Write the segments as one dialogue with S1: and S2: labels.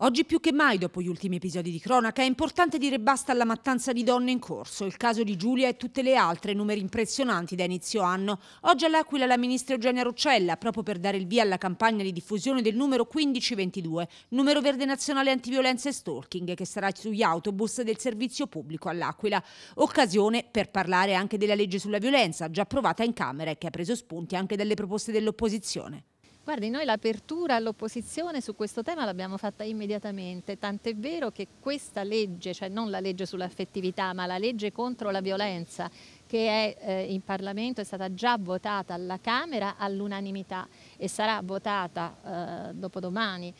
S1: Oggi più che mai, dopo gli ultimi episodi di cronaca, è importante dire basta alla mattanza di donne in corso. Il caso di Giulia e tutte le altre, numeri impressionanti da inizio anno. Oggi all'Aquila la ministra Eugenia Roccella, proprio per dare il via alla campagna di diffusione del numero 1522, numero verde nazionale antiviolenza e stalking, che sarà sugli autobus del servizio pubblico all'Aquila. Occasione per parlare anche della legge sulla violenza, già approvata in Camera e che ha preso spunti anche
S2: dalle proposte dell'opposizione. Guardi, noi l'apertura all'opposizione su questo tema l'abbiamo fatta immediatamente, tant'è vero che questa legge, cioè non la legge sull'affettività, ma la legge contro la violenza che è eh, in Parlamento è stata già votata alla Camera all'unanimità e sarà votata eh, dopodomani eh,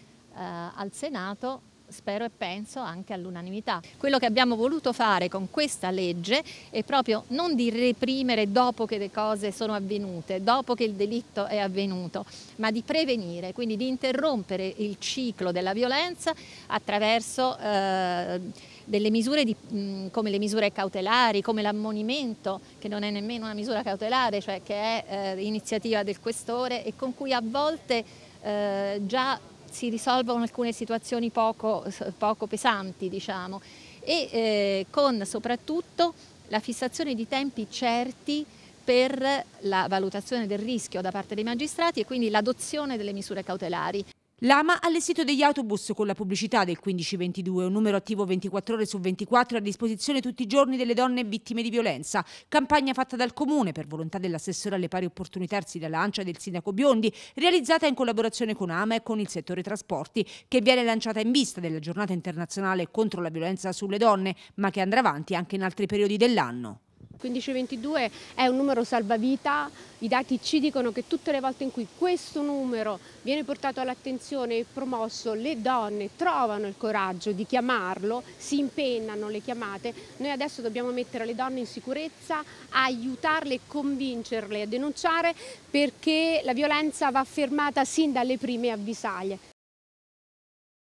S2: al Senato spero e penso anche all'unanimità. Quello che abbiamo voluto fare con questa legge è proprio non di reprimere dopo che le cose sono avvenute, dopo che il delitto è avvenuto, ma di prevenire, quindi di interrompere il ciclo della violenza attraverso eh, delle misure di, mh, come le misure cautelari, come l'ammonimento, che non è nemmeno una misura cautelare, cioè che è eh, iniziativa del questore e con cui a volte eh, già si risolvono alcune situazioni poco, poco pesanti, diciamo, e eh, con soprattutto la fissazione di tempi certi per la valutazione del rischio da parte dei magistrati e quindi l'adozione delle misure cautelari. L'AMA ha allestito degli autobus
S1: con la pubblicità del 1522, un numero attivo 24 ore su 24 a disposizione tutti i giorni delle donne vittime di violenza. Campagna fatta dal Comune per volontà dell'assessore alle pari opportunità Arsila Lancia del sindaco Biondi, realizzata in collaborazione con AMA e con il settore trasporti, che viene lanciata in vista della giornata internazionale contro la violenza sulle donne, ma che andrà avanti anche in altri periodi dell'anno.
S3: 1522 è un numero salvavita, i dati ci dicono che tutte le volte in cui questo numero viene portato all'attenzione e promosso, le donne trovano il coraggio di chiamarlo, si impennano le chiamate, noi adesso dobbiamo mettere le donne in sicurezza, aiutarle e convincerle a denunciare perché la violenza va fermata sin dalle prime avvisaglie.